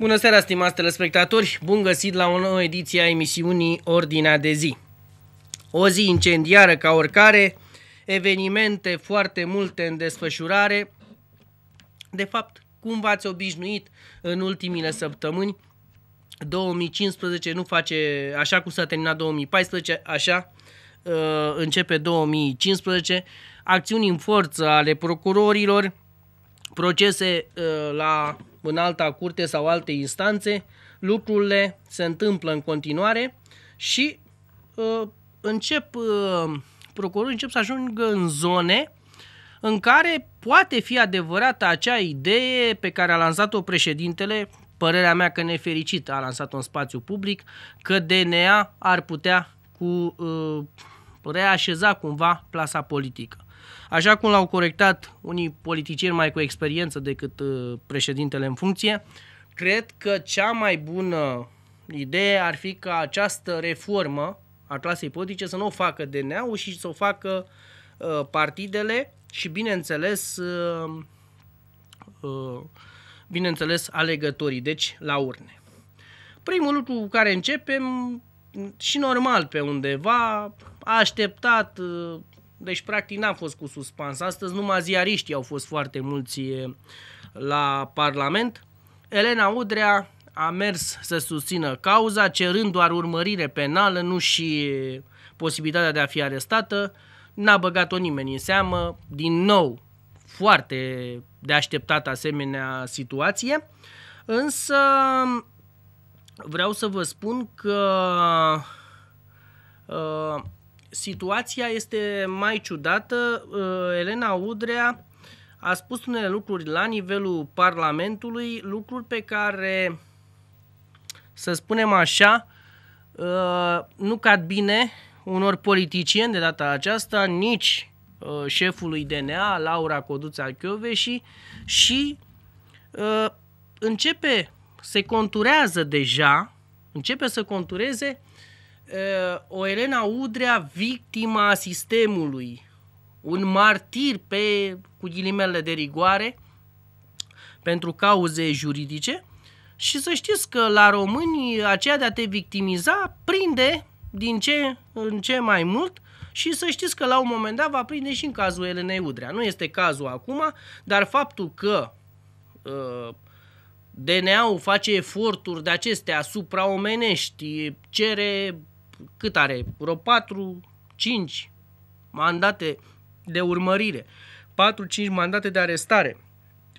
Bună seara, stimați telespectatori! Bun găsit la o nouă ediție a emisiunii Ordinea de zi. O zi incendiară ca oricare, evenimente foarte multe în desfășurare. De fapt, cum v-ați obișnuit în ultimile săptămâni, 2015 nu face așa cum s-a terminat 2014, așa uh, începe 2015, acțiuni în forță ale procurorilor, procese uh, la în alta curte sau alte instanțe, lucrurile se întâmplă în continuare și uh, încep, uh, procurorii încep să ajungă în zone în care poate fi adevărată acea idee pe care a lansat-o președintele, părerea mea că nefericit a lansat-o în spațiu public, că DNA ar putea cu uh, reașeza cumva plasa politică. Așa cum l-au corectat unii politicieni mai cu experiență decât uh, președintele în funcție, cred că cea mai bună idee ar fi ca această reformă a clasei politice să nu o facă DNA-ul și să o facă uh, partidele și, bineînțeles, uh, bineînțeles, alegătorii, deci la urne. Primul lucru cu care începem, și normal pe undeva, a așteptat deci, practic, n-am fost cu suspans. Astăzi numai ziariștii au fost foarte mulți la Parlament. Elena Udrea a mers să susțină cauza, cerând doar urmărire penală, nu și posibilitatea de a fi arestată. N-a băgat-o nimeni în seamă. Din nou, foarte de așteptat asemenea situație. Însă vreau să vă spun că uh, situația este mai ciudată. Uh, Elena Udrea a spus unele lucruri la nivelul Parlamentului, lucruri pe care, să spunem așa, uh, nu cad bine unor politicieni de data aceasta, nici uh, șefului DNA, Laura Coduța Chioveși, și începe, se conturează deja, începe să contureze Eh, o Elena Udrea victima sistemului, un martir pe, cu ghilimele de rigoare pentru cauze juridice și să știți că la români aceea de a te victimiza prinde din ce în ce mai mult și să știți că la un moment dat va prinde și în cazul Elenei Udrea. Nu este cazul acum, dar faptul că uh, eh, DNA-ul face eforturi de acestea supraomenești, cere cât are? Vreo 4, 5 mandate de urmărire, 4-5 mandate de arestare.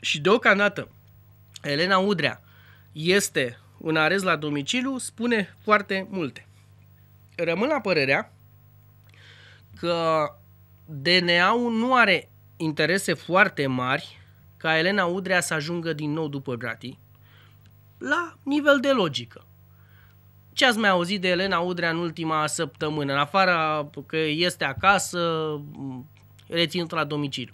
Și deocamdată, Elena Udrea este în arest la domiciliu, spune foarte multe. Rămân la părerea că DNA-ul nu are interese foarte mari ca Elena Udrea să ajungă din nou după Brati la nivel de logică ce ați mai auzit de Elena Udrea în ultima săptămână, în afară că este acasă, reținut la domiciliu?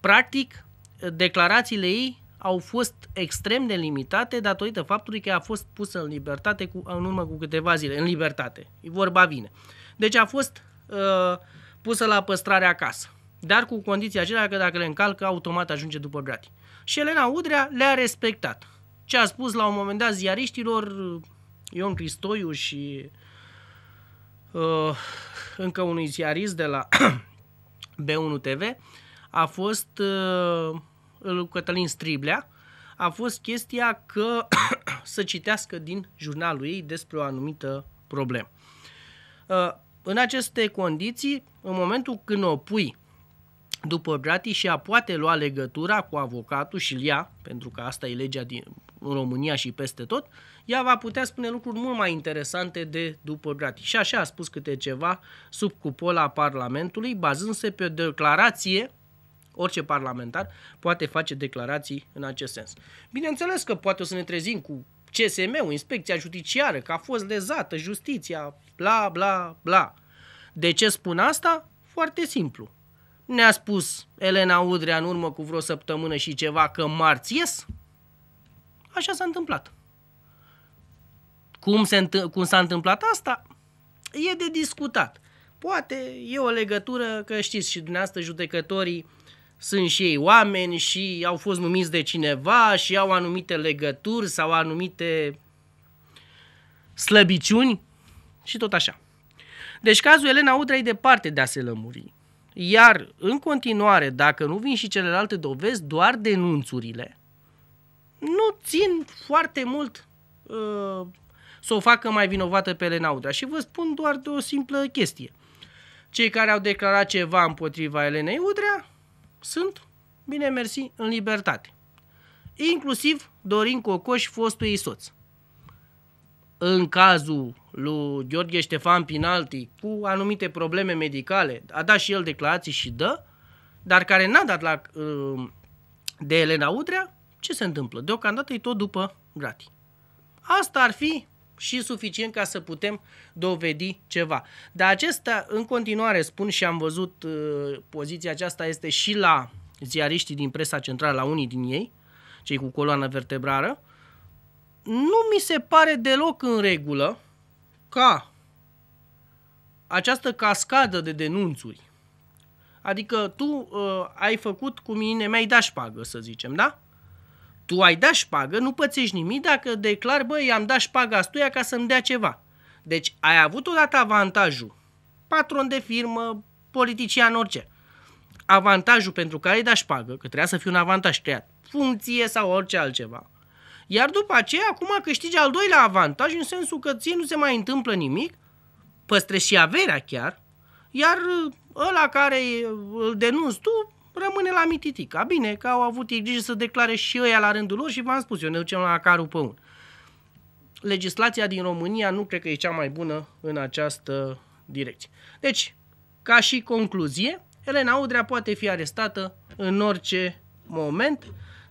Practic, declarațiile ei au fost extrem de limitate datorită faptului că a fost pusă în libertate cu, în urmă cu câteva zile, în libertate, e vorba bine. Deci a fost uh, pusă la păstrare acasă, dar cu condiția aceea că dacă le încalcă, automat ajunge după gratii. Și Elena Udrea le-a respectat. Ce a spus la un moment dat ziariștilor, Ion Cristoiu și uh, încă unui ziarist de la B1 TV a fost uh, Cătălin Striblea, a fost chestia că să citească din jurnalul ei despre o anumită problemă. Uh, în aceste condiții, în momentul când o pui după Bratișea poate lua legătura cu avocatul și ia, pentru că asta e legea din, în România și peste tot, ea va putea spune lucruri mult mai interesante de după Bratiș. Și așa a spus câte ceva sub cupola Parlamentului, bazându-se pe o declarație, orice parlamentar poate face declarații în acest sens. Bineînțeles că poate o să ne trezim cu CSM-ul, inspecția judiciară, că a fost lezată justiția, bla, bla, bla. De ce spun asta? Foarte simplu ne-a spus Elena Udrea în urmă cu vreo săptămână și ceva că marți ies. Așa s-a întâmplat. Cum, se cum s-a întâmplat asta? E de discutat. Poate e o legătură că știți și dumneavoastră judecătorii sunt și ei oameni și au fost numiți de cineva și au anumite legături sau anumite slăbiciuni și tot așa. Deci cazul Elena Udrea e departe de a se lămuri. Iar, în continuare, dacă nu vin și celelalte dovezi, doar denunțurile nu țin foarte mult uh, să o facă mai vinovată pe Elena Udrea. Și vă spun doar de o simplă chestie. Cei care au declarat ceva împotriva Elenei Udrea sunt, bine mersi, în libertate. Inclusiv Dorin Cocoș, fostul ei soț. În cazul lui Gheorghe Ștefan Pinalti cu anumite probleme medicale, a dat și el declarații și dă, dar care n-a dat la, uh, de Elena Udrea, ce se întâmplă? Deocamdată e tot după gratii. Asta ar fi și suficient ca să putem dovedi ceva. Dar acesta, în continuare, spun și am văzut uh, poziția aceasta este și la ziariștii din presa centrală, la unii din ei, cei cu coloană vertebrară, nu mi se pare deloc în regulă ca această cascadă de denunțuri, adică tu uh, ai făcut cu mine, mi-ai dat șpagă, să zicem, da? Tu ai dat șpagă, nu pățești nimic dacă declar, băi, i-am dat șpaga astuia ca să-mi dea ceva. Deci ai avut odată avantajul, patron de firmă, politician, orice. Avantajul pentru care ai dat șpagă, că trebuia să fie un avantaj creat, funcție sau orice altceva, iar după aceea, acum câștigi al doilea avantaj în sensul că ție nu se mai întâmplă nimic, păstrezi și averea chiar, iar uh, ăla care uh, îl denunți tu rămâne la mititica. Bine că au avut ei grijă să declare și ăia la rândul lor și v-am spus, eu ne ducem la carul pe un. Legislația din România nu cred că e cea mai bună în această direcție. Deci, ca și concluzie, Elena Udrea poate fi arestată în orice moment,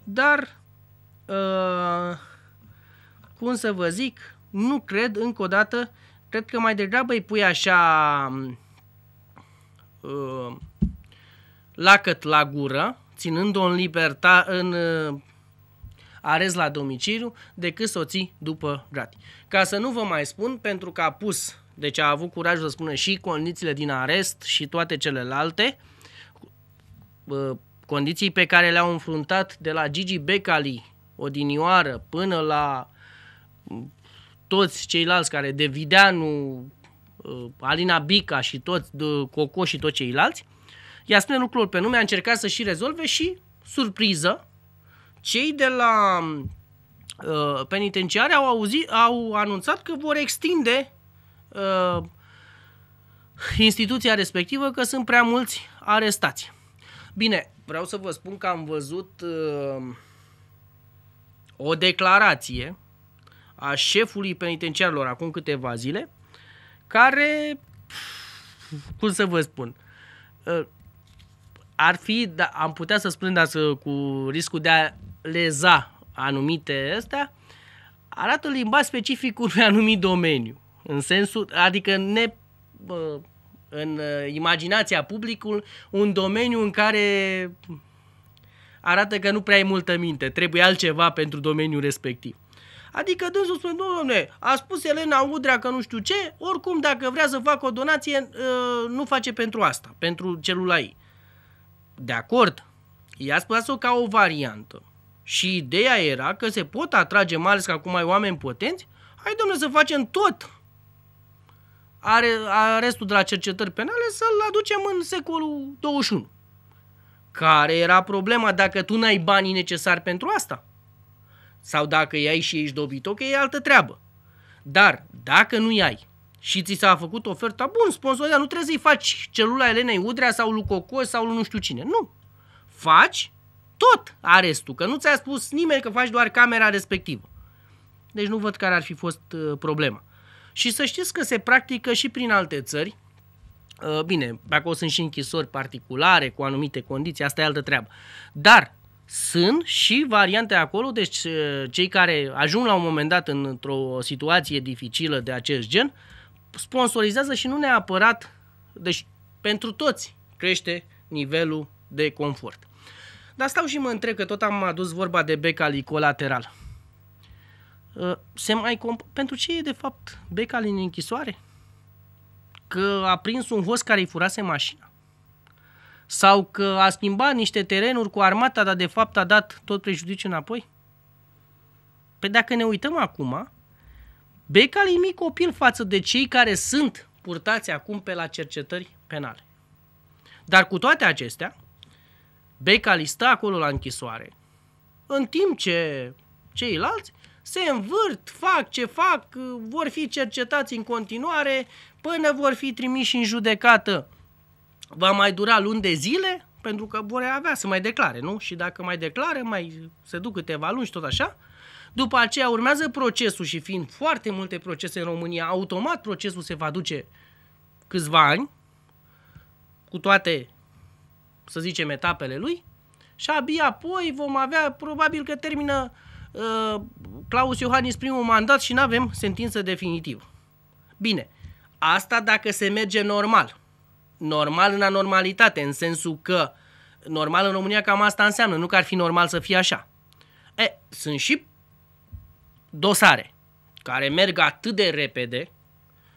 dar Uh, cum să vă zic, nu cred încă o dată, cred că mai degrabă îi pui așa um, uh, lacăt la gură, ținând-o în liberta, în uh, arest la domiciliu, decât să o ții după gratii. Ca să nu vă mai spun, pentru că a pus, deci a avut curajul să spună și condițiile din arest și toate celelalte, uh, condiții pe care le-au înfruntat de la Gigi Becali odinioară până la mm, toți ceilalți care, de Videanu, uh, Alina Bica și toți, de Coco și toți ceilalți, i-a spune lucrul pe nume, a încercat să și rezolve și, surpriză, cei de la mm, uh, penitenciare au, auzit, au anunțat că vor extinde uh, instituția respectivă că sunt prea mulți arestați. Bine, vreau să vă spun că am văzut uh, o declarație a șefului penitenciarilor acum câteva zile, care, cum să vă spun, ă, ar fi, da, am putea să spunem, dar cu riscul de a leza anumite astea, arată limba specific unui anumit domeniu. În sensul, adică ne ă, în imaginația publicului un domeniu în care arată că nu prea ai multă minte, trebuie altceva pentru domeniul respectiv. Adică dânsul spune, nu, domne, a spus Elena Udrea că nu știu ce, oricum dacă vrea să facă o donație, ă, nu face pentru asta, pentru celula ei. De acord, i-a spus o ca o variantă. Și ideea era că se pot atrage, mai ales că acum ai oameni potenți, hai domnule să facem tot. Are, arestul de la cercetări penale să-l aducem în secolul 21. Care era problema dacă tu n-ai banii necesari pentru asta? Sau dacă ai și ești ok, e altă treabă. Dar dacă nu ai și ți s-a făcut oferta, bun, sponsoria, nu trebuie să-i faci celula Elenei Udrea sau lui Coco sau lui nu știu cine. Nu. Faci tot arestul, că nu ți-a spus nimeni că faci doar camera respectivă. Deci nu văd care ar fi fost uh, problema. Și să știți că se practică și prin alte țări, Uh, bine, acolo sunt și închisori particulare cu anumite condiții, asta e altă treabă. Dar sunt și variante acolo, deci uh, cei care ajung la un moment dat într-o situație dificilă de acest gen, sponsorizează și nu neapărat, deci pentru toți crește nivelul de confort. Dar stau și mă întreb că tot am adus vorba de becali colateral. Uh, se mai comp- pentru ce e de fapt becali în închisoare? că a prins un host care îi furase mașina sau că a schimbat niște terenuri cu armata, dar de fapt a dat tot prejudiciul înapoi? Păi dacă ne uităm acum, becali e mic copil față de cei care sunt purtați acum pe la cercetări penale. Dar cu toate acestea, Becali stă acolo la închisoare, în timp ce ceilalți se învârt, fac ce fac, vor fi cercetați în continuare, până vor fi trimiși în judecată, va mai dura luni de zile, pentru că vor avea să mai declare, nu? Și dacă mai declară, mai se duc câteva luni și tot așa. După aceea urmează procesul și fiind foarte multe procese în România, automat procesul se va duce câțiva ani, cu toate, să zicem, etapele lui, și abia apoi vom avea, probabil că termină uh, Claus Iohannis primul mandat și nu avem sentință definitivă. Bine, Asta dacă se merge normal. Normal în anormalitate, în sensul că normal în România cam asta înseamnă, nu că ar fi normal să fie așa. E, sunt și dosare care merg atât de repede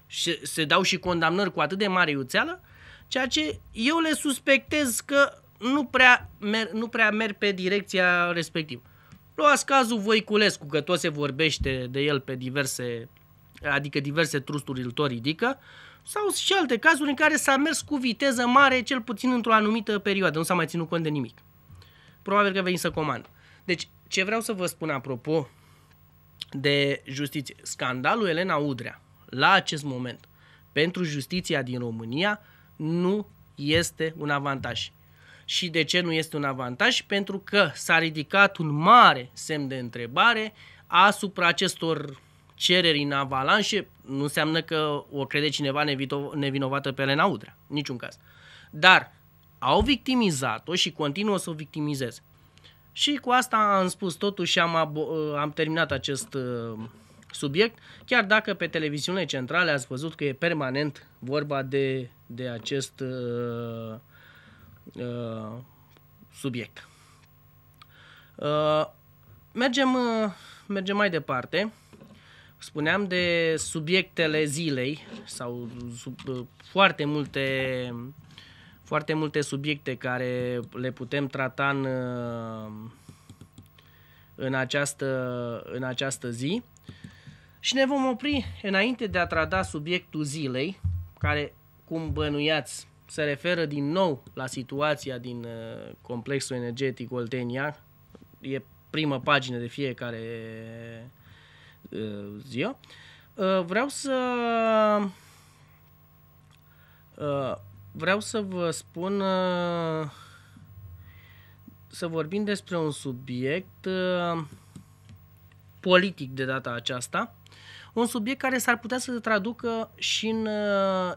și se dau și condamnări cu atât de mare iuțeală, ceea ce eu le suspectez că nu prea, mer- nu prea merg pe direcția respectivă. Luați cazul Voiculescu, că tot se vorbește de el pe diverse adică diverse trusturi îl tot ridică, sau și alte cazuri în care s-a mers cu viteză mare, cel puțin într-o anumită perioadă, nu s-a mai ținut cont de nimic. Probabil că veni să comand. Deci, ce vreau să vă spun apropo de justiție, scandalul Elena Udrea, la acest moment, pentru justiția din România, nu este un avantaj. Și de ce nu este un avantaj? Pentru că s-a ridicat un mare semn de întrebare asupra acestor cereri în avalanșe, nu înseamnă că o crede cineva nevinovată pe Elena Udrea, niciun caz. Dar au victimizat-o și continuă să o victimizeze. Și cu asta am spus totul și am, uh, am terminat acest uh, subiect, chiar dacă pe televiziune centrale ați văzut că e permanent vorba de, de acest uh, uh, subiect. Uh, mergem, uh, mergem mai departe. Spuneam de subiectele zilei sau sub, uh, foarte multe foarte multe subiecte care le putem trata în, uh, în, această, în această zi. Și ne vom opri înainte de a trata subiectul zilei, care, cum bănuiați, se referă din nou la situația din uh, complexul energetic Oltenia. E prima pagină de fiecare Uh, ziua, uh, vreau să uh, vreau să vă spun să vorbim despre un subiect politic de data aceasta, un subiect care s-ar putea să se traducă și în,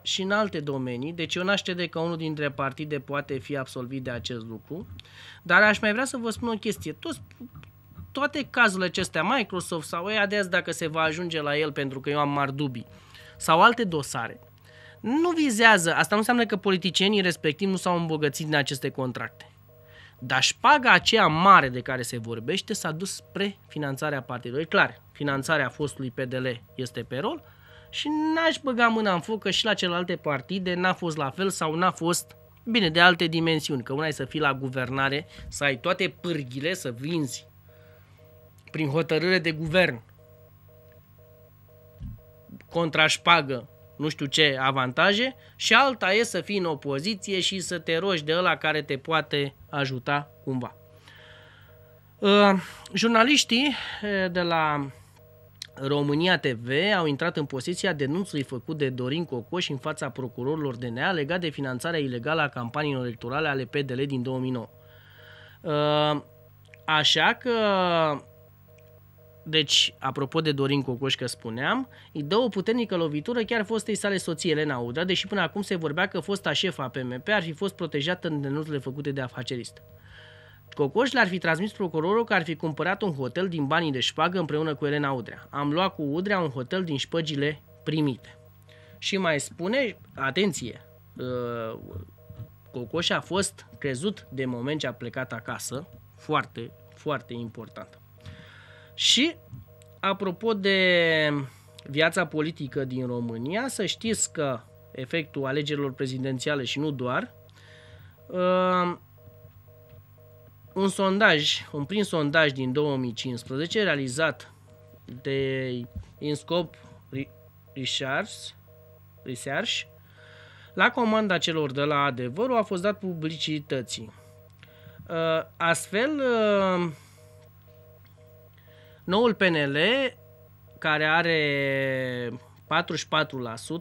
și în alte domenii, deci eu n-aș crede că unul dintre partide poate fi absolvit de acest lucru, dar aș mai vrea să vă spun o chestie. Toți, toate cazurile acestea, Microsoft sau EADS, dacă se va ajunge la el, pentru că eu am mari dubii, sau alte dosare, nu vizează, asta nu înseamnă că politicienii respectiv nu s-au îmbogățit din aceste contracte. Dar șpaga aceea mare de care se vorbește s-a dus spre finanțarea partidelor. E clar, finanțarea fostului PDL este pe rol și n-aș băga mâna în foc că și la celelalte partide n-a fost la fel sau n-a fost Bine, de alte dimensiuni, că una e să fii la guvernare, să ai toate pârghile, să vinzi prin hotărâre de guvern, contrașpagă, nu știu ce avantaje, și alta e să fii în opoziție și să te rogi de ăla care te poate ajuta cumva. Ă, jurnaliștii de la România TV au intrat în poziția denunțului făcut de Dorin Cocoș în fața procurorilor DNA legat de finanțarea ilegală a campaniilor electorale ale PDL din 2009. Ă, așa că deci, apropo de Dorin Cocoș că spuneam, îi dă o puternică lovitură chiar fostei sale soție Elena Udrea, deși până acum se vorbea că fosta șefa PMP ar fi fost protejată în denunțurile făcute de afacerist. Cocoș le-ar fi transmis procurorul că ar fi cumpărat un hotel din banii de șpagă împreună cu Elena Udrea. Am luat cu Udrea un hotel din șpăgile primite. Și mai spune, atenție, uh, Cocoș a fost crezut de moment ce a plecat acasă, foarte, foarte important. Și apropo de viața politică din România, să știți că efectul alegerilor prezidențiale și nu doar, uh, un sondaj, un prim sondaj din 2015 realizat de Inscop Research, Research la comanda celor de la Adevărul a fost dat publicității. Uh, astfel, uh, Noul PNL, care are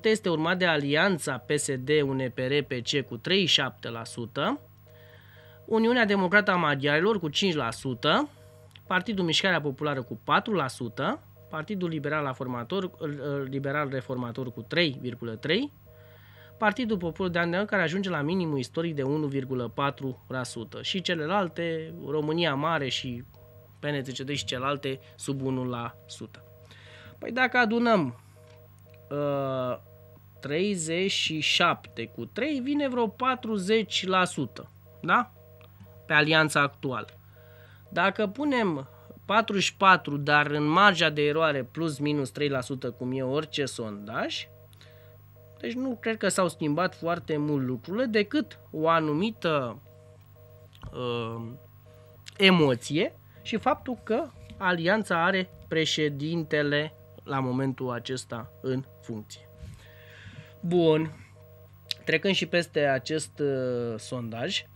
44%, este urmat de alianța PSD-UNPR-PC cu 37%, Uniunea Democrată a Maghiarilor cu 5%, Partidul Mișcarea Populară cu 4%, Partidul Liberal, Formator, Liberal Reformator cu 3,3%, Partidul Popor de Andean care ajunge la minimul istoric de 1,4% și celelalte, România Mare și PNCCD și celelalte sub 1%. Păi dacă adunăm uh, 37 cu 3 vine vreo 40%, da? Pe alianța actuală. Dacă punem 44, dar în marja de eroare plus minus 3%, cum e orice sondaj, deci nu cred că s-au schimbat foarte mult lucrurile, decât o anumită uh, emoție și faptul că alianța are președintele la momentul acesta în funcție. Bun, trecând și peste acest uh, sondaj,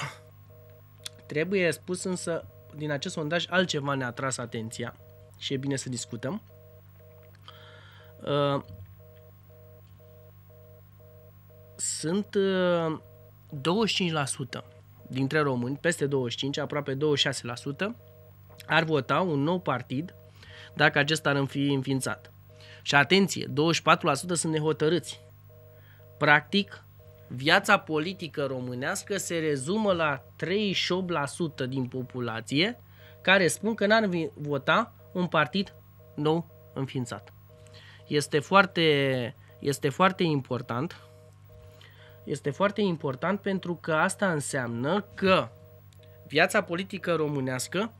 trebuie spus însă din acest sondaj altceva ne-a tras atenția și e bine să discutăm. Uh, sunt uh, 25% dintre români, peste 25, aproape 26%, ar vota un nou partid dacă acesta ar fi înființat. Și atenție, 24% sunt nehotărâți. Practic, viața politică românească se rezumă la 38% din populație care spun că n-ar vota un partid nou înființat. Este foarte, este foarte important este foarte important pentru că asta înseamnă că viața politică românească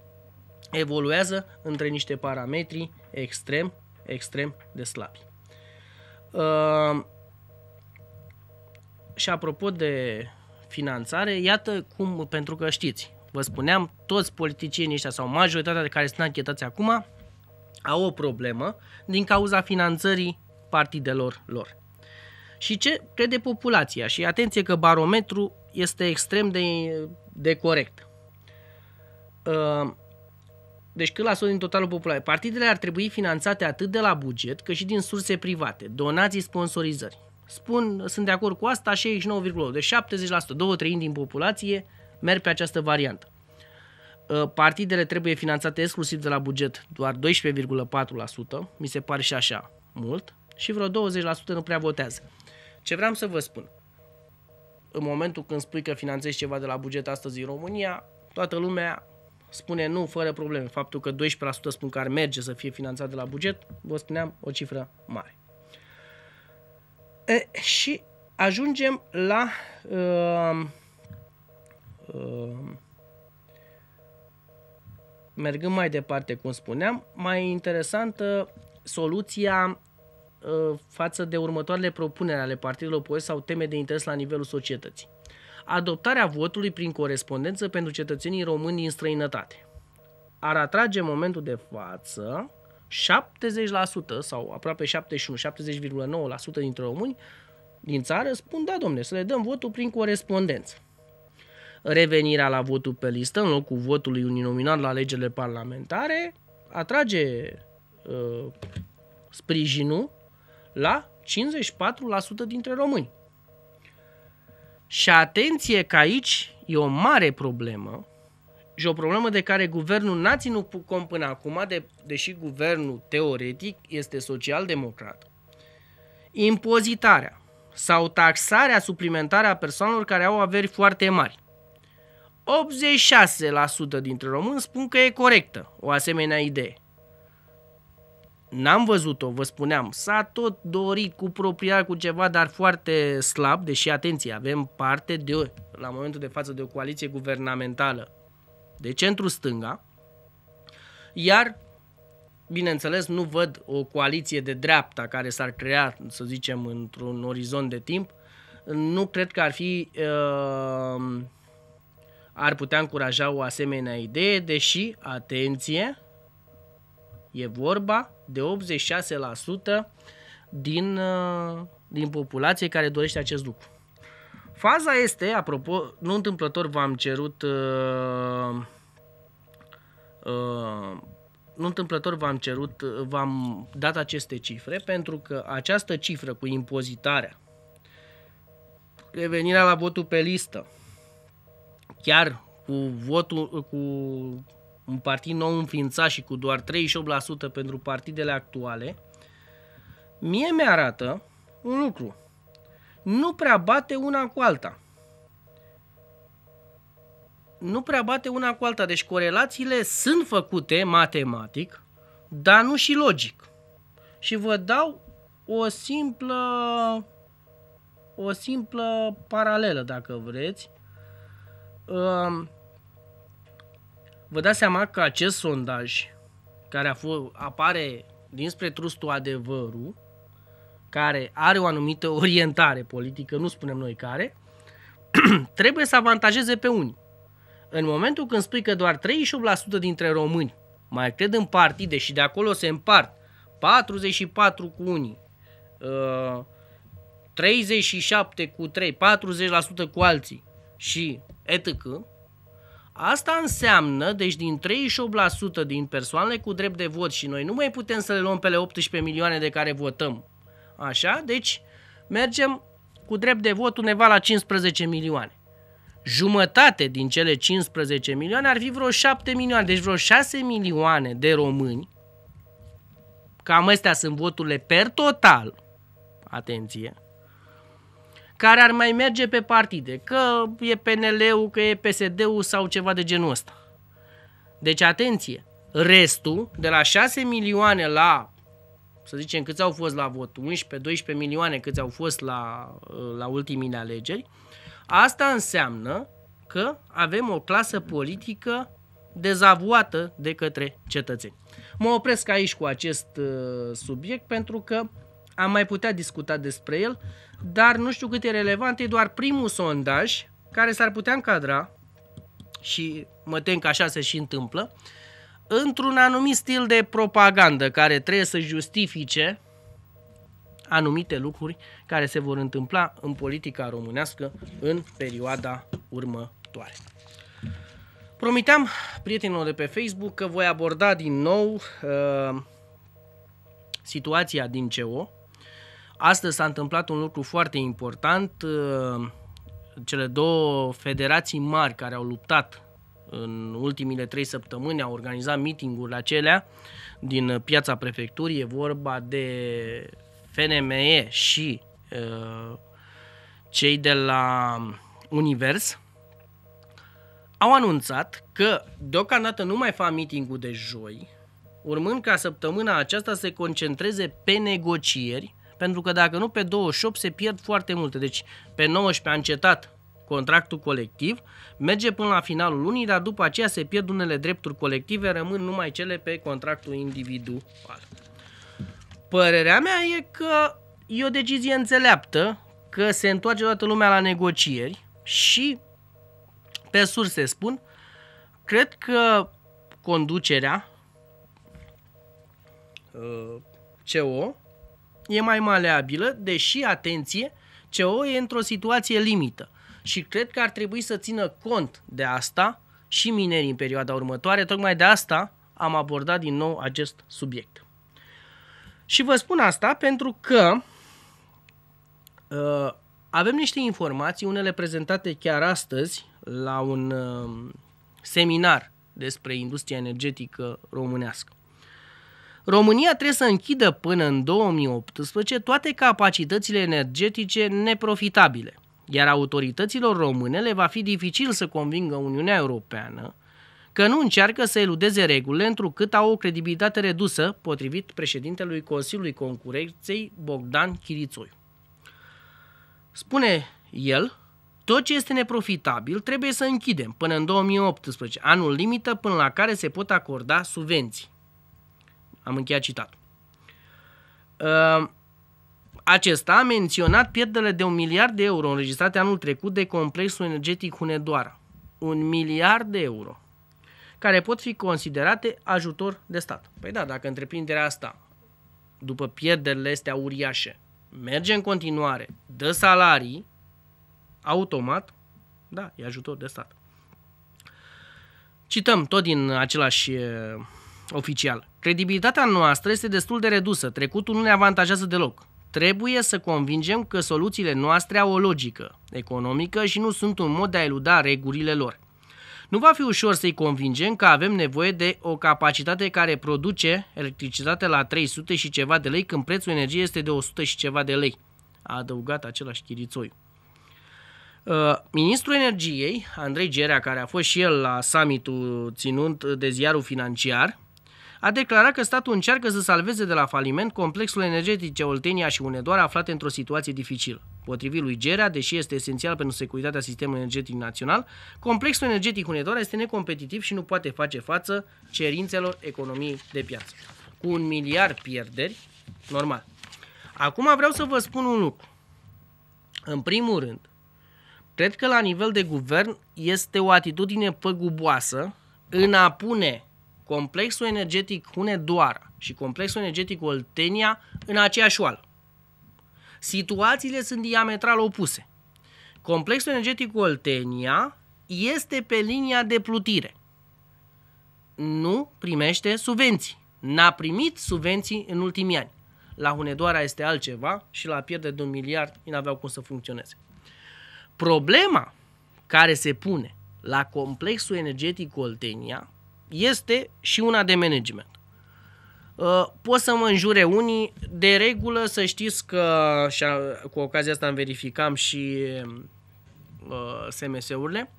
evoluează între niște parametri extrem, extrem de slabi. Uh, și apropo de finanțare, iată cum, pentru că știți, vă spuneam, toți politicienii ăștia sau majoritatea de care sunt anchetați acum au o problemă din cauza finanțării partidelor lor și ce crede populația. Și atenție că barometru este extrem de, de corect. Uh, deci cât la sută din totalul populației? Partidele ar trebui finanțate atât de la buget cât și din surse private, donații, sponsorizări. Spun, sunt de acord cu asta, 69,8, deci 70%, două treimi din populație merg pe această variantă. Uh, partidele trebuie finanțate exclusiv de la buget, doar 12,4%, mi se pare și așa mult, și vreo 20% nu prea votează. Ce vreau să vă spun, în momentul când spui că finanțezi ceva de la buget astăzi în România, toată lumea spune nu fără probleme. Faptul că 12% spun că ar merge să fie finanțat de la buget, vă spuneam o cifră mare. E, și ajungem la uh, uh, mergând mai departe, cum spuneam, mai interesantă soluția Uh, față de următoarele propuneri ale partidelor politice sau teme de interes la nivelul societății. Adoptarea votului prin corespondență pentru cetățenii români din străinătate. Ar atrage în momentul de față 70% sau aproape 71, 70,9% dintre români din țară spun da, domne, să le dăm votul prin corespondență. Revenirea la votul pe listă în locul votului uninominal la legele parlamentare atrage uh, sprijinul la 54% dintre români. Și atenție că aici e o mare problemă și o problemă de care guvernul n-a ținut cum până acum, de, deși guvernul teoretic este social-democrat. Impozitarea sau taxarea suplimentară a persoanelor care au averi foarte mari. 86% dintre români spun că e corectă o asemenea idee. N-am văzut-o, vă spuneam. S-a tot dorit cu propria cu ceva, dar foarte slab, deși, atenție, avem parte de, la momentul de față, de o coaliție guvernamentală de centru-stânga, iar, bineînțeles, nu văd o coaliție de dreapta care s-ar crea, să zicem, într-un orizont de timp. Nu cred că ar fi... Uh, ar putea încuraja o asemenea idee, deși, atenție, E vorba de 86% din, uh, din populație care dorește acest lucru. Faza este, apropo, nu întâmplător v-am cerut uh, uh, nu întâmplător v-am cerut, v-am dat aceste cifre pentru că această cifră cu impozitarea, revenirea la votul pe listă, chiar cu votul, cu un partid nou înființat și cu doar 38% pentru partidele actuale, mie mi-arată un lucru. Nu prea bate una cu alta. Nu prea bate una cu alta. Deci corelațiile sunt făcute matematic, dar nu și logic. Și vă dau o simplă o simplă paralelă, dacă vreți. Ă, Vă dați seama că acest sondaj care a f- apare dinspre trustul adevărul, care are o anumită orientare politică, nu spunem noi care, trebuie să avantajeze pe unii. În momentul când spui că doar 38% dintre români mai cred în partide și de acolo se împart 44 cu unii, 37 uh, cu 3, 40% cu alții și etc., Asta înseamnă, deci din 38% din persoanele cu drept de vot și noi nu mai putem să le luăm pe le 18 milioane de care votăm. Așa? Deci mergem cu drept de vot undeva la 15 milioane. Jumătate din cele 15 milioane ar fi vreo 7 milioane, deci vreo 6 milioane de români, cam astea sunt voturile per total, atenție, care ar mai merge pe partide, că e PNL-ul, că e PSD-ul sau ceva de genul ăsta. Deci atenție, restul, de la 6 milioane la, să zicem câți au fost la vot, 11-12 milioane câți au fost la, la ultimile alegeri, asta înseamnă că avem o clasă politică dezavuată de către cetățeni. Mă opresc aici cu acest uh, subiect pentru că am mai putea discuta despre el, dar nu știu cât e relevant, e doar primul sondaj care s-ar putea încadra și mă tem că așa se și întâmplă, într-un anumit stil de propagandă care trebuie să justifice anumite lucruri care se vor întâmpla în politica românească în perioada următoare. Promiteam prietenilor de pe Facebook că voi aborda din nou uh, situația din CEO, Astăzi s-a întâmplat un lucru foarte important. Uh, cele două federații mari care au luptat în ultimile trei săptămâni au organizat mitinguri acelea din piața prefecturii. E vorba de FNME și uh, cei de la Univers au anunțat că deocamdată nu mai fac mitingul de joi, urmând ca săptămâna aceasta să se concentreze pe negocieri pentru că dacă nu pe 28 se pierd foarte multe. Deci pe 19 a încetat contractul colectiv, merge până la finalul lunii, dar după aceea se pierd unele drepturi colective, rămân numai cele pe contractul individual. Părerea mea e că e o decizie înțeleaptă, că se întoarce toată lumea la negocieri și, pe surse spun, cred că conducerea uh, CO e mai maleabilă, deși, atenție, CO e într-o situație limită. Și cred că ar trebui să țină cont de asta și minerii în perioada următoare. Tocmai de asta am abordat din nou acest subiect. Și vă spun asta pentru că uh, avem niște informații, unele prezentate chiar astăzi la un uh, seminar despre industria energetică românească. România trebuie să închidă până în 2018 toate capacitățile energetice neprofitabile, iar autorităților române le va fi dificil să convingă Uniunea Europeană că nu încearcă să eludeze regulile întrucât au o credibilitate redusă, potrivit președintelui Consiliului Concurenței Bogdan Chirițoiu. Spune el, tot ce este neprofitabil trebuie să închidem până în 2018, anul limită până la care se pot acorda subvenții. Am încheiat citatul. Ehm, acesta a menționat pierderile de un miliard de euro înregistrate anul trecut de complexul energetic Hunedoara. Un miliard de euro care pot fi considerate ajutor de stat. Păi da, dacă întreprinderea asta, după pierderile astea uriașe, merge în continuare, dă salarii, automat, da, e ajutor de stat. Cităm tot din același oficial. Credibilitatea noastră este destul de redusă, trecutul nu ne avantajează deloc. Trebuie să convingem că soluțiile noastre au o logică economică și nu sunt un mod de a eluda regulile lor. Nu va fi ușor să-i convingem că avem nevoie de o capacitate care produce electricitate la 300 și ceva de lei când prețul energiei este de 100 și ceva de lei, a adăugat același chirițoi. Uh, ministrul Energiei, Andrei Gerea, care a fost și el la summitul ținut de ziarul financiar, a declarat că statul încearcă să salveze de la faliment complexul energetice Oltenia și Unedoara aflate într-o situație dificilă. Potrivit lui Gerea, deși este esențial pentru securitatea sistemului energetic național, complexul energetic Unedoara este necompetitiv și nu poate face față cerințelor economiei de piață. Cu un miliard pierderi, normal. Acum vreau să vă spun un lucru. În primul rând, cred că la nivel de guvern este o atitudine păguboasă în a pune complexul energetic Hunedoara și complexul energetic Oltenia în aceeași oală. Situațiile sunt diametral opuse. Complexul energetic Oltenia este pe linia de plutire. Nu primește subvenții. N-a primit subvenții în ultimii ani. La Hunedoara este altceva și la pierde de un miliard n-aveau cum să funcționeze. Problema care se pune la complexul energetic Oltenia este și una de management. Uh, pot să mă înjure unii, de regulă să știți că, și cu ocazia asta îmi verificam și uh, SMS-urile,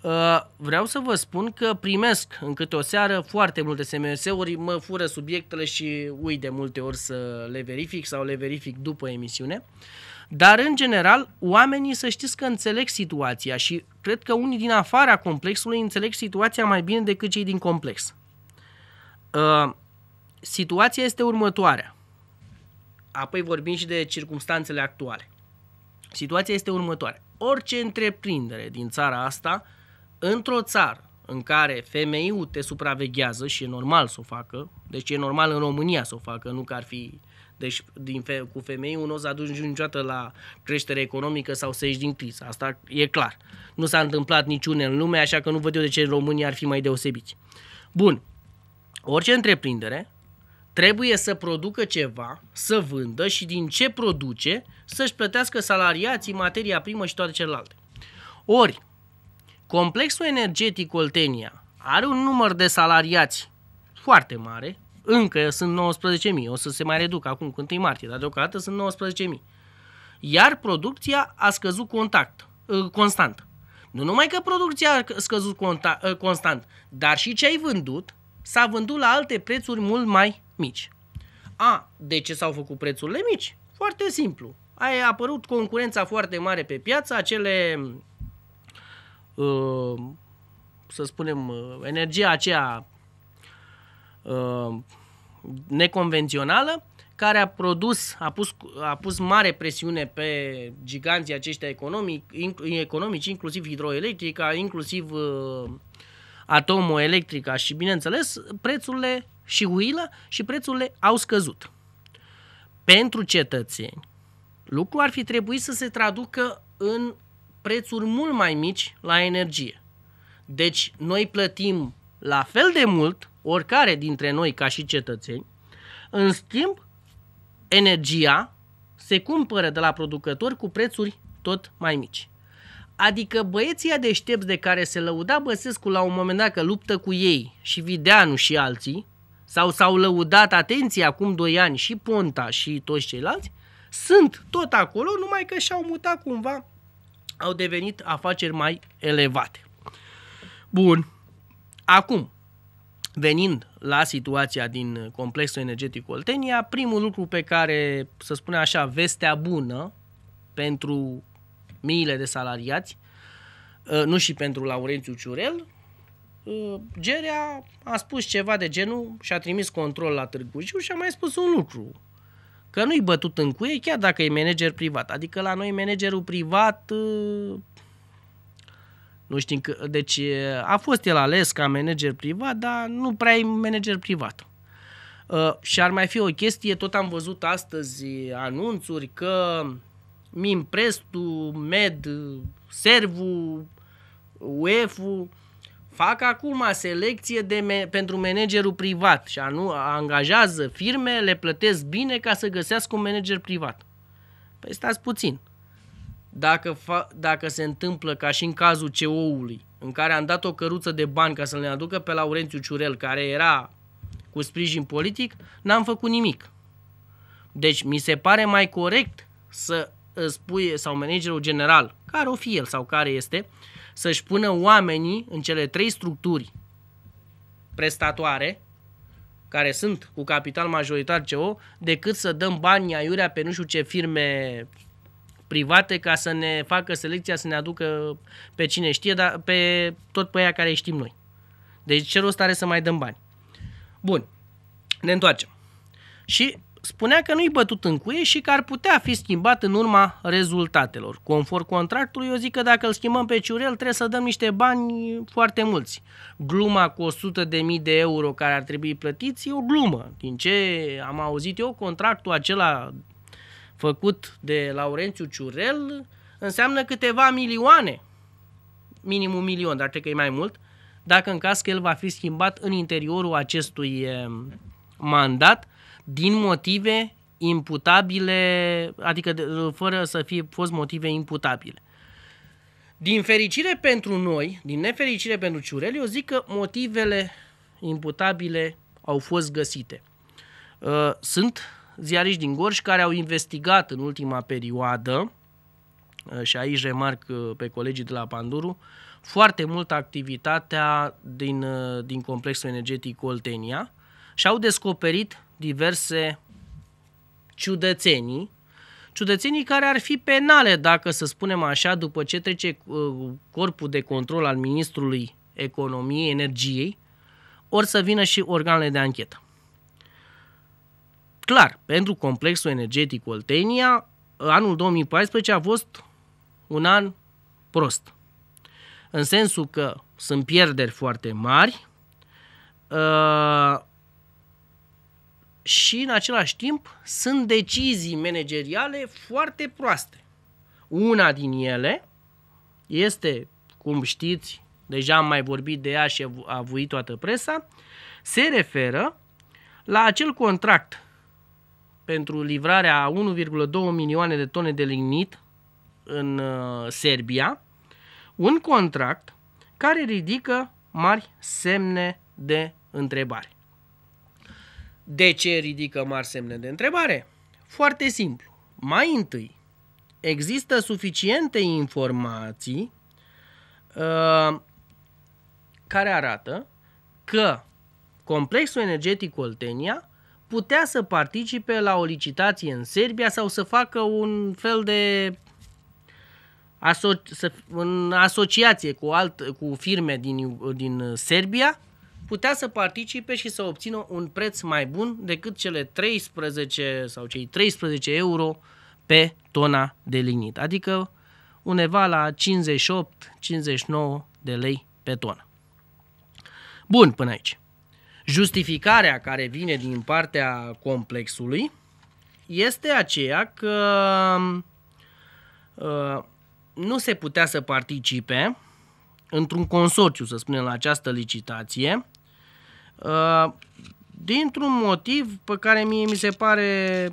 uh, vreau să vă spun că primesc în câte o seară foarte multe SMS-uri, mă fură subiectele și uit de multe ori să le verific sau le verific după emisiune. Dar, în general, oamenii să știți că înțeleg situația și cred că unii din afara complexului înțeleg situația mai bine decât cei din complex. Uh, situația este următoarea. Apoi vorbim și de circumstanțele actuale. Situația este următoare. Orice întreprindere din țara asta, într-o țară în care femeiul te supraveghează și e normal să o facă, deci e normal în România să o facă, nu că ar fi deci din fe- cu femei nu o să ajungi niciodată la creștere economică sau să ieși din criză. Asta e clar. Nu s-a întâmplat niciune în lume, așa că nu văd eu de ce românii ar fi mai deosebiți. Bun. Orice întreprindere trebuie să producă ceva, să vândă și din ce produce să-și plătească salariații, materia primă și toate celelalte. Ori, complexul energetic Oltenia are un număr de salariați foarte mare, încă sunt 19.000, o să se mai reducă acum cu 1 martie, dar deocamdată sunt 19.000. Iar producția a scăzut contact, ă, constant. Nu numai că producția a scăzut ă, constant, dar și ce ai vândut s-a vândut la alte prețuri mult mai mici. A, de ce s-au făcut prețurile mici? Foarte simplu. A apărut concurența foarte mare pe piață, acele ă, să spunem, energia aceea Uh, neconvențională, care a produs, a pus, a pus mare presiune pe giganții aceștia economic, economici, inclusiv hidroelectrica, inclusiv uh, atomoelectrica și, bineînțeles, prețurile și huila și prețurile au scăzut. Pentru cetățeni, lucru ar fi trebuit să se traducă în prețuri mult mai mici la energie. Deci, noi plătim la fel de mult oricare dintre noi ca și cetățeni. În schimb, energia se cumpără de la producători cu prețuri tot mai mici. Adică băieții deștepți de care se lăuda Băsescu la un moment dat că luptă cu ei și Videanu și alții, sau s-au lăudat, atenție, acum 2 ani și Ponta și toți ceilalți, sunt tot acolo, numai că și-au mutat cumva, au devenit afaceri mai elevate. Bun. Acum, venind la situația din complexul energetic Oltenia, primul lucru pe care, să spunem așa, vestea bună pentru miile de salariați, uh, nu și pentru Laurențiu Ciurel, uh, Gerea a spus ceva de genul și a trimis control la Târgu Jiu și a mai spus un lucru, că nu-i bătut în cuie chiar dacă e manager privat. Adică la noi managerul privat uh, nu știm că, deci a fost el ales ca manager privat, dar nu prea e manager privat. Uh, și ar mai fi o chestie, tot am văzut astăzi anunțuri că MIM, Prestu, Med, Servu, uef fac acum selecție de me- pentru managerul privat și anu- angajează firme, le plătesc bine ca să găsească un manager privat. Păi stați puțin dacă, fa- dacă se întâmplă ca și în cazul CO-ului, în care am dat o căruță de bani ca să ne aducă pe Laurențiu Ciurel, care era cu sprijin politic, n-am făcut nimic. Deci mi se pare mai corect să spui, sau managerul general, care o fi el sau care este, să-și pună oamenii în cele trei structuri prestatoare, care sunt cu capital majoritar CO, decât să dăm bani aiurea pe nu știu ce firme private ca să ne facă selecția, să ne aducă pe cine știe, dar pe tot pe aia care știm noi. Deci ce rost are să mai dăm bani? Bun, ne întoarcem. Și spunea că nu-i bătut în cuie și că ar putea fi schimbat în urma rezultatelor. Conform contractului, eu zic că dacă îl schimbăm pe Ciurel, trebuie să dăm niște bani foarte mulți. Gluma cu 100.000 de mii de euro care ar trebui plătiți e o glumă. Din ce am auzit eu, contractul acela făcut de Laurențiu Ciurel înseamnă câteva milioane, minim un milion, dar cred că e mai mult, dacă în caz că el va fi schimbat în interiorul acestui eh, mandat din motive imputabile, adică fără să fie fost motive imputabile. Din fericire pentru noi, din nefericire pentru Ciurel, eu zic că motivele imputabile au fost găsite. Eh, sunt ziariști din Gorj care au investigat în ultima perioadă, uh, și aici remarc uh, pe colegii de la Panduru, foarte mult activitatea din, uh, din complexul energetic Oltenia și au descoperit diverse ciudățenii, ciudățenii care ar fi penale, dacă să spunem așa, după ce trece corpul de control al Ministrului Economiei, Energiei, ori să vină și organele de anchetă. Clar, pentru complexul energetic Oltenia, anul 2014 a fost un an prost. În sensul că sunt pierderi foarte mari uh, și în același timp sunt decizii manageriale foarte proaste. Una din ele este, cum știți, deja am mai vorbit de ea și a avut toată presa, se referă la acel contract pentru livrarea a 1,2 milioane de tone de lignit în uh, Serbia, un contract care ridică mari semne de întrebare. De ce ridică mari semne de întrebare? Foarte simplu. Mai întâi, există suficiente informații uh, care arată că complexul energetic Oltenia putea să participe la o licitație în Serbia sau să facă un fel de aso- să, în asociație cu, alt, cu firme din, din Serbia, putea să participe și să obțină un preț mai bun decât cele 13 sau cei 13 euro pe tona de lignit, adică undeva la 58-59 de lei pe tonă. Bun, până aici. Justificarea care vine din partea complexului este aceea că uh, nu se putea să participe într-un consorțiu, să spunem, la această licitație, uh, dintr-un motiv pe care mie mi se pare,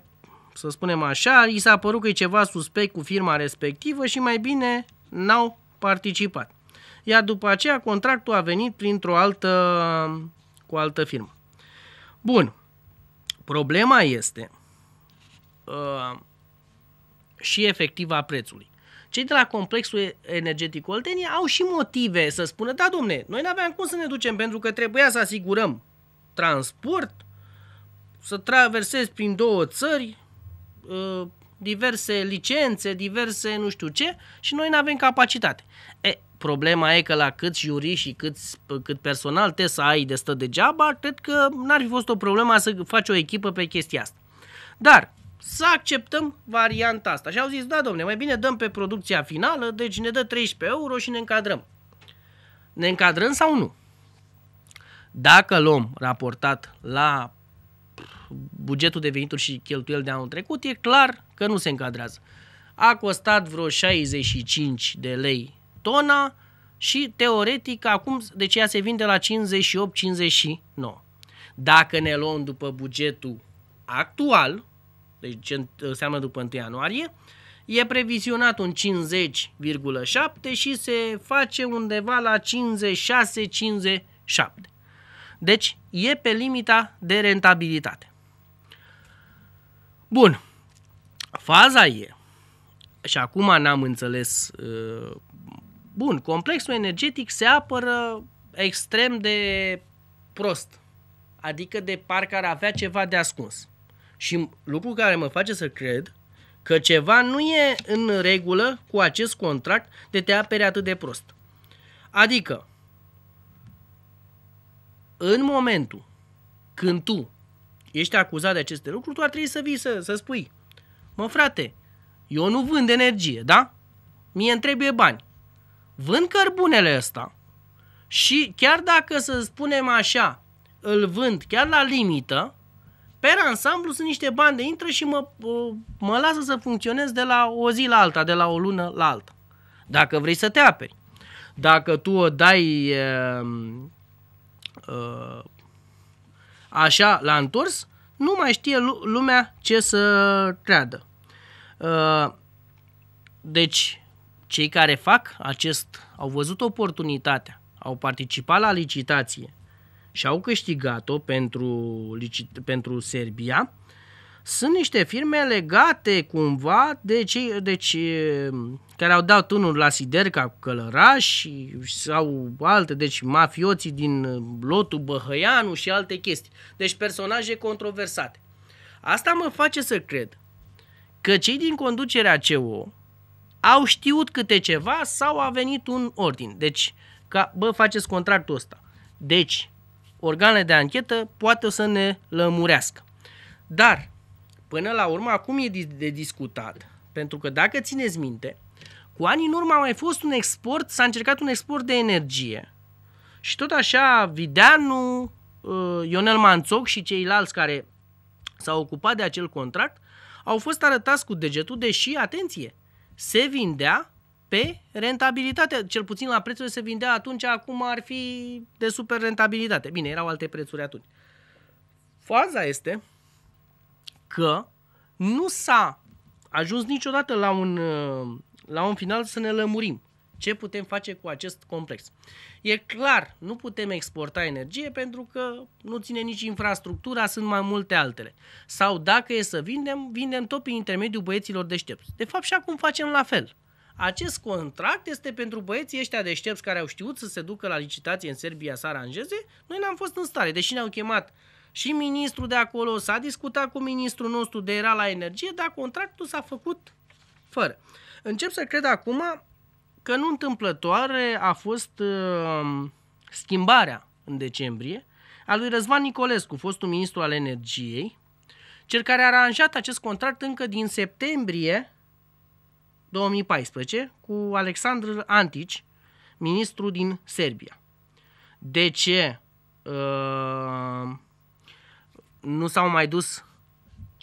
să spunem așa, i s-a părut că e ceva suspect cu firma respectivă și mai bine n-au participat. Iar după aceea contractul a venit printr-o altă cu o altă firmă. Bun. Problema este uh, și efectiva prețului. Cei de la complexul energetic Oltenia au și motive să spună, da domne, noi nu aveam cum să ne ducem pentru că trebuia să asigurăm transport, să traversezi prin două țări, uh, diverse licențe, diverse nu știu ce și noi nu avem capacitate. E, Problema e că la cât juriști și cât, cât personal te să ai de stă degeaba, cred că n-ar fi fost o problemă să faci o echipă pe chestia asta. Dar să acceptăm varianta asta. Și au zis, da, domne, mai bine dăm pe producția finală, deci ne dă 13 euro și ne încadrăm. Ne încadrăm sau nu? Dacă luăm raportat la bugetul de venituri și cheltuieli de anul trecut, e clar că nu se încadrează. A costat vreo 65 de lei tona și teoretic acum, deci ea se vinde la 58-59. Dacă ne luăm după bugetul actual, deci ce înseamnă după 1 ianuarie, e previzionat un 50,7 și se face undeva la 56-57. Deci e pe limita de rentabilitate. Bun, faza e, și acum n-am înțeles uh, Bun, complexul energetic se apără extrem de prost, adică de parcă ar avea ceva de ascuns. Și lucru care mă face să cred că ceva nu e în regulă cu acest contract de te apere atât de prost. Adică, în momentul când tu ești acuzat de aceste lucruri, tu ar trebui să vii să, să spui, mă frate, eu nu vând energie, da? Mie îmi trebuie bani vând cărbunele ăsta și chiar dacă să spunem așa, îl vând chiar la limită, pe ansamblu sunt niște bani de intră și mă, mă lasă să funcționez de la o zi la alta, de la o lună la alta. Dacă vrei să te aperi. Dacă tu o dai e, ehm, e, ehm, așa la întors, nu mai știe lumea ce să creadă. Ehm, deci, cei care fac acest au văzut oportunitatea, au participat la licitație și au câștigat-o pentru, pentru Serbia, sunt niște firme legate cumva de cei de deci, ce, care au dat unul la Siderca cu călărași sau alte, deci mafioții din Lotul Băhăianu și alte chestii. Deci personaje controversate. Asta mă face să cred că cei din conducerea CEO au știut câte ceva sau a venit un ordin. Deci, ca, bă, faceți contractul ăsta. Deci, organele de anchetă poate o să ne lămurească. Dar, până la urmă, acum e de discutat, pentru că dacă țineți minte, cu ani în urmă a mai fost un export, s-a încercat un export de energie. Și tot așa, Videanu, uh, Ionel Manțoc și ceilalți care s-au ocupat de acel contract au fost arătați cu degetul, deși, atenție, se vindea pe rentabilitate, cel puțin la prețul se vindea atunci, acum ar fi de super rentabilitate. Bine, erau alte prețuri atunci. Faza este că nu s-a ajuns niciodată la un, la un final să ne lămurim ce putem face cu acest complex. E clar, nu putem exporta energie pentru că nu ține nici infrastructura, sunt mai multe altele. Sau dacă e să vindem, vindem tot prin intermediul băieților deștepți. De fapt și acum facem la fel. Acest contract este pentru băieții ăștia deștepți care au știut să se ducă la licitație în Serbia să aranjeze. Noi n-am fost în stare, deși ne-au chemat și ministrul de acolo, s-a discutat cu ministrul nostru de era la energie, dar contractul s-a făcut fără. Încep să cred acum că nu întâmplătoare a fost uh, schimbarea în decembrie a lui Răzvan Nicolescu, fostul ministru al energiei, cel care a aranjat acest contract încă din septembrie 2014 cu Alexandru Antici, ministru din Serbia. De ce uh, nu s-au mai dus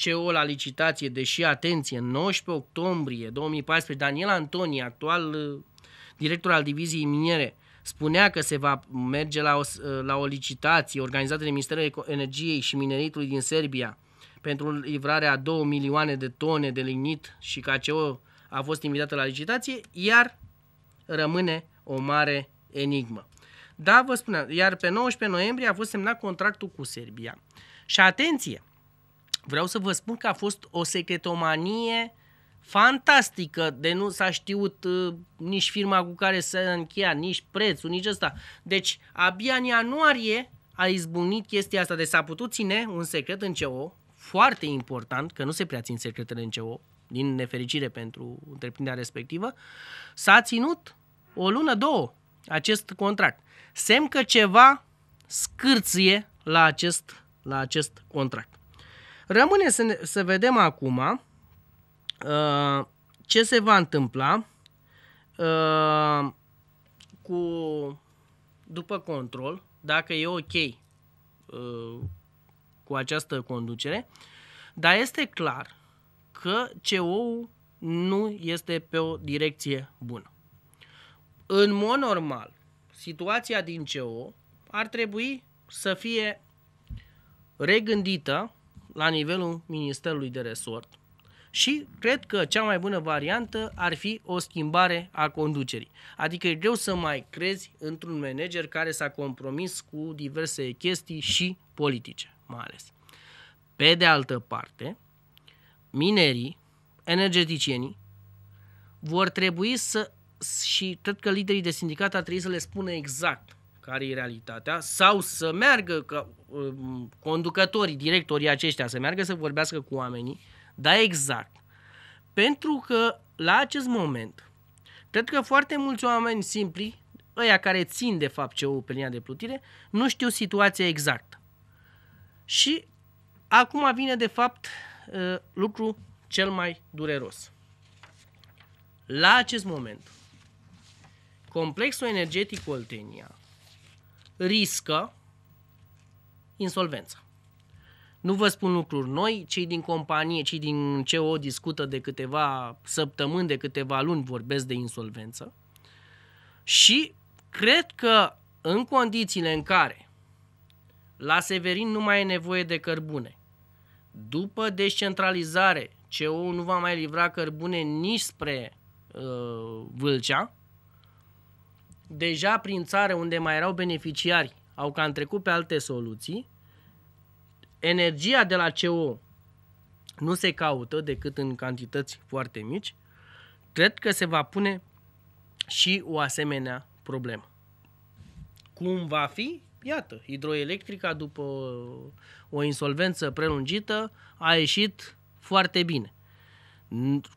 CO la licitație, deși, atenție, în 19 octombrie 2014, Daniel Antoni, actual uh, director al diviziei miniere, spunea că se va merge la o, la o licitație organizată de Ministerul Energiei și Mineritului din Serbia pentru livrarea a 2 milioane de tone de lignit și KCO a fost invitată la licitație, iar rămâne o mare enigmă. Da, vă spuneam, iar pe 19 noiembrie a fost semnat contractul cu Serbia. Și atenție, vreau să vă spun că a fost o secretomanie fantastică, de nu s-a știut uh, nici firma cu care se încheia, nici prețul, nici ăsta. Deci, abia în ianuarie a izbunit chestia asta. Deci s-a putut ține un secret în CEO, foarte important, că nu se prea țin secretele în CEO, din nefericire pentru întreprinderea respectivă, s-a ținut o lună, două, acest contract. Semn că ceva scârție la acest, la acest contract. Rămâne să, ne, să vedem acum Uh, ce se va întâmpla uh, cu, după control, dacă e ok uh, cu această conducere, dar este clar că CO-ul nu este pe o direcție bună. În mod normal, situația din CO ar trebui să fie regândită la nivelul Ministerului de Resort și cred că cea mai bună variantă ar fi o schimbare a conducerii. Adică e greu să mai crezi într-un manager care s-a compromis cu diverse chestii și politice, mai ales. Pe de altă parte, minerii, energeticienii, vor trebui să, și cred că liderii de sindicat ar trebui să le spună exact care e realitatea, sau să meargă, ca um, conducătorii, directorii aceștia, să meargă să vorbească cu oamenii, da, exact. Pentru că la acest moment, cred că foarte mulți oameni simpli, ăia care țin de fapt ce pe linia de plutire, nu știu situația exactă. Și acum vine de fapt ă, lucru cel mai dureros. La acest moment, complexul energetic Oltenia riscă insolvența. Nu vă spun lucruri noi, cei din companie, cei din CEO discută de câteva săptămâni, de câteva luni, vorbesc de insolvență. Și cred că în condițiile în care la Severin nu mai e nevoie de cărbune, după descentralizare, CEO nu va mai livra cărbune nici spre uh, Vâlcea, deja prin țară unde mai erau beneficiari au cam trecut pe alte soluții, energia de la CO nu se caută decât în cantități foarte mici, cred că se va pune și o asemenea problemă. Cum va fi? Iată, hidroelectrica după o insolvență prelungită a ieșit foarte bine.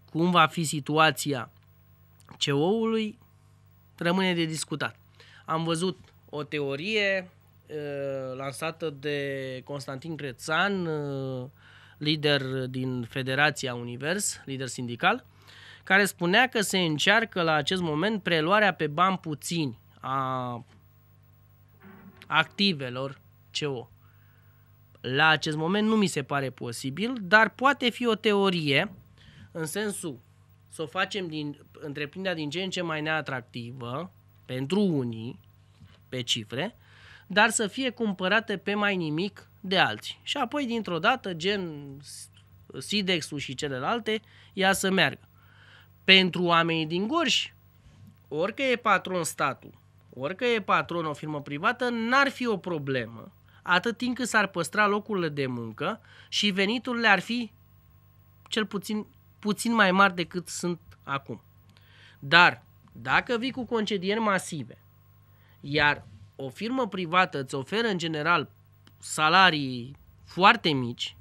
Cum va fi situația CO-ului rămâne de discutat. Am văzut o teorie Uh, lansată de Constantin Crețan, uh, lider din Federația Univers, lider sindical, care spunea că se încearcă la acest moment preluarea pe bani puțini a activelor CO. La acest moment nu mi se pare posibil, dar poate fi o teorie în sensul să o facem din întreprinderea din ce în ce mai neatractivă pentru unii pe cifre dar să fie cumpărate pe mai nimic de alții. Și apoi, dintr-o dată, gen Sidex-ul și celelalte, ia să meargă. Pentru oamenii din Gorj, orică e patron statul, orică e patron o firmă privată, n-ar fi o problemă atât timp cât s-ar păstra locurile de muncă și veniturile ar fi cel puțin, puțin mai mari decât sunt acum. Dar dacă vii cu concedieri masive, iar o firmă privată îți oferă în general salarii foarte mici,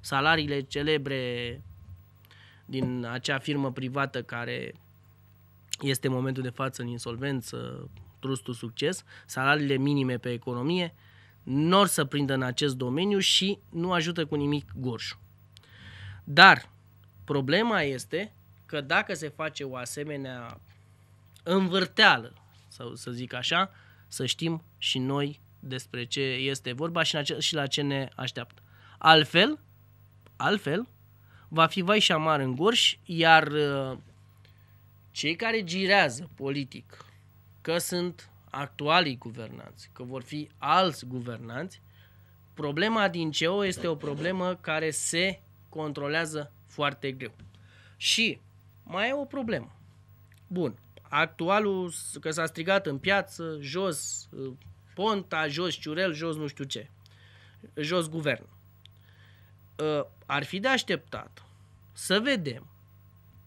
salariile celebre din acea firmă privată care este în momentul de față în insolvență, trustul succes, salariile minime pe economie, nu or să prindă în acest domeniu și nu ajută cu nimic gorșul. Dar problema este că dacă se face o asemenea învârteală, sau să zic așa, să știm și noi despre ce este vorba și, la ce ne așteaptă. Altfel, altfel, va fi vai și amar în gorș, iar uh, cei care girează politic, că sunt actualii guvernanți, că vor fi alți guvernanți, problema din CEO este o problemă care se controlează foarte greu. Și mai e o problemă. Bun actualul, că s-a strigat în piață, jos uh, Ponta, jos Ciurel, jos nu știu ce, jos guvern. Uh, ar fi de așteptat să vedem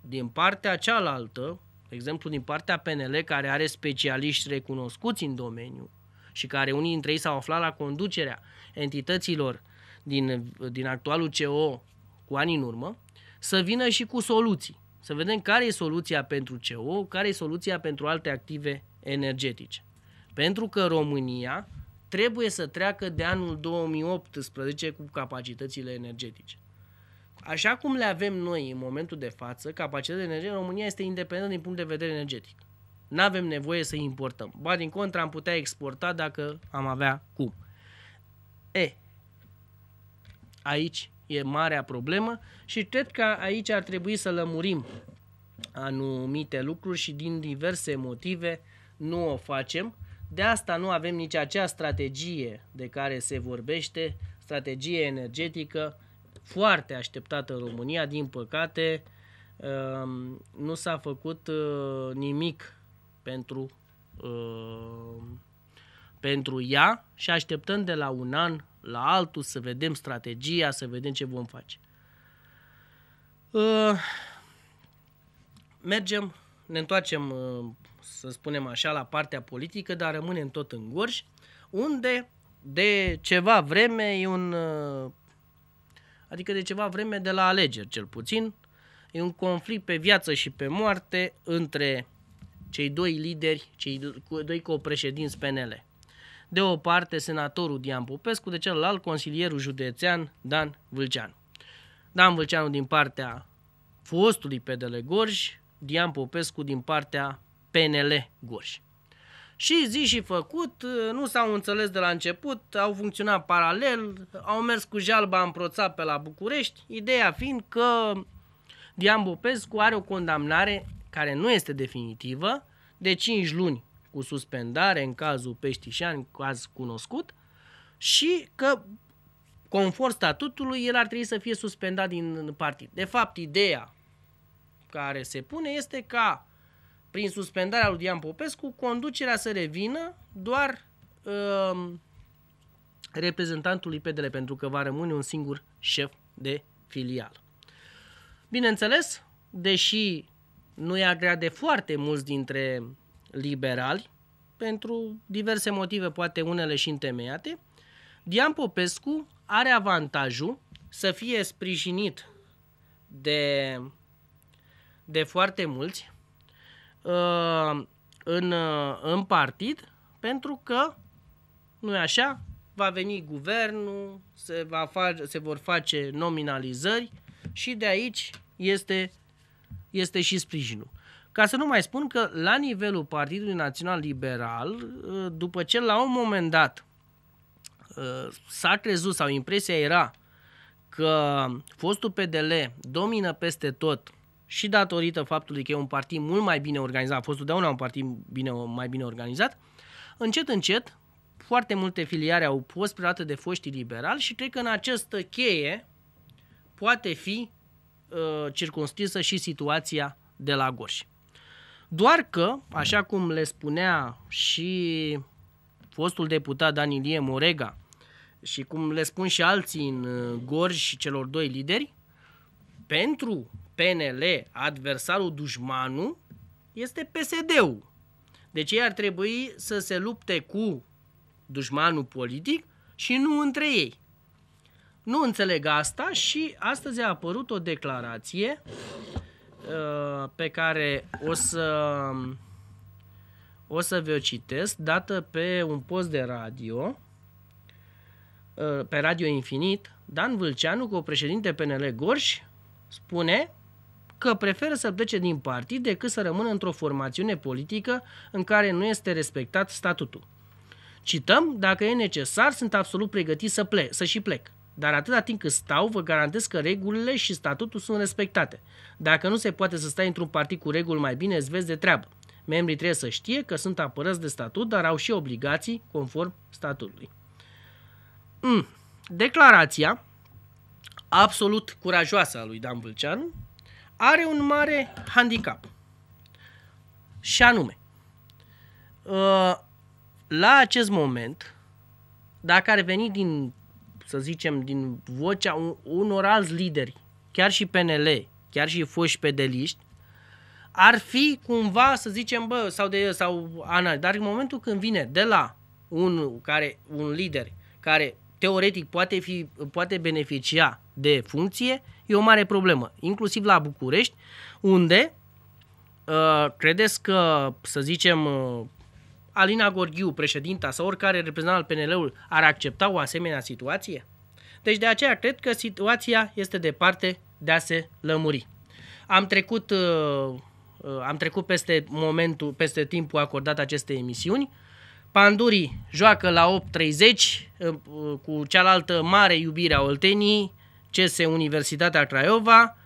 din partea cealaltă, de exemplu din partea PNL, care are specialiști recunoscuți în domeniu și care unii dintre ei s-au aflat la conducerea entităților din, din actualul CO cu ani în urmă, să vină și cu soluții. Să vedem care e soluția pentru CO, care e soluția pentru alte active energetice. Pentru că România trebuie să treacă de anul 2018 cu capacitățile energetice. Așa cum le avem noi în momentul de față, capacitatea energetică, România este independentă din punct de vedere energetic. Nu avem nevoie să importăm. Ba, din contra, am putea exporta dacă am avea cum. E, aici e marea problemă și cred că aici ar trebui să lămurim anumite lucruri și din diverse motive nu o facem. De asta nu avem nici acea strategie de care se vorbește, strategie energetică foarte așteptată în România, din păcate um, nu s-a făcut uh, nimic pentru, uh, pentru ea și așteptăm de la un an la altul, să vedem strategia, să vedem ce vom face. Uh, mergem, ne întoarcem, uh, să spunem așa, la partea politică, dar rămânem tot în Gorj, unde de ceva vreme e un... Uh, adică de ceva vreme de la alegeri, cel puțin, e un conflict pe viață și pe moarte între cei doi lideri, cei doi copreședinți PNL, de o parte, senatorul Dian Popescu, de celălalt, consilierul județean Dan Vâlceanu. Dan Vâlceanu din partea fostului PDL Gorj, Dian Popescu din partea PNL Gorj. Și zi și făcut, nu s-au înțeles de la început, au funcționat paralel, au mers cu jalba împroțat pe la București, ideea fiind că Dian Popescu are o condamnare care nu este definitivă, de 5 luni cu suspendare în cazul Peștișan, caz cunoscut, și că conform statutului el ar trebui să fie suspendat din partid. De fapt, ideea care se pune este ca prin suspendarea lui Dian Popescu conducerea să revină doar uh, reprezentantului PDL, pentru că va rămâne un singur șef de filial. Bineînțeles, deși nu i-a de foarte mulți dintre liberali, pentru diverse motive, poate unele și întemeiate, Dian Popescu are avantajul să fie sprijinit de, de foarte mulți uh, în, uh, în partid, pentru că, nu e așa, va veni guvernul, se, va face, se vor face nominalizări și de aici este, este și sprijinul. Ca să nu mai spun că la nivelul Partidului Național Liberal, uh, după ce la un moment dat uh, s-a crezut sau impresia era că fostul PDL domină peste tot și datorită faptului că e un partid mult mai bine organizat, a fost totdeauna un partid bine, mai bine organizat, încet, încet, foarte multe filiare au fost preluate de foștii liberali și cred că în această cheie poate fi uh, circunscrisă și situația de la Gorși. Doar că, așa cum le spunea și fostul deputat Danilie Morega și cum le spun și alții în uh, Gorj și celor doi lideri, pentru PNL adversarul dușmanul este PSD-ul. Deci ei ar trebui să se lupte cu dușmanul politic și nu între ei. Nu înțeleg asta și astăzi a apărut o declarație Uh, pe care o să, o să vă citesc, dată pe un post de radio, uh, pe Radio Infinit, Dan Vâlceanu, cu președinte PNL Gorș, spune că preferă să plece din partid decât să rămână într-o formațiune politică în care nu este respectat statutul. Cităm, dacă e necesar, sunt absolut pregătit să, plec, să și plec. Dar atâta timp cât stau, vă garantez că regulile și statutul sunt respectate. Dacă nu se poate să stai într-un partid cu reguli mai bine, îți vezi de treabă. Membrii trebuie să știe că sunt apărăți de statut, dar au și obligații conform statutului. Mm. Declarația absolut curajoasă a lui Dan Vâlceanu are un mare handicap. Și anume, uh, la acest moment, dacă ar veni din să zicem, din vocea unor alți lideri, chiar și PNL, chiar și foști pedeliști, ar fi cumva, să zicem, bă, sau de sau Ana, dar în momentul când vine de la un, care, un lider care teoretic poate, fi, poate beneficia de funcție, e o mare problemă. Inclusiv la București, unde uh, credeți că, să zicem, uh, Alina Gorghiu, președinta sau oricare reprezentant al PNL-ului, ar accepta o asemenea situație? Deci de aceea cred că situația este departe de a se lămuri. Am trecut, uh, uh, am trecut peste, momentul, peste timpul acordat acestei emisiuni. Pandurii joacă la 8.30 uh, cu cealaltă mare iubire a Olteniei, CS Universitatea Craiova,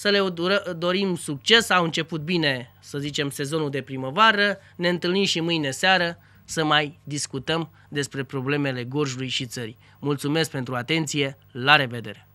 să le dorim succes. Au început bine, să zicem, sezonul de primăvară. Ne întâlnim și mâine seară să mai discutăm despre problemele Gorjului și țării. Mulțumesc pentru atenție, la revedere!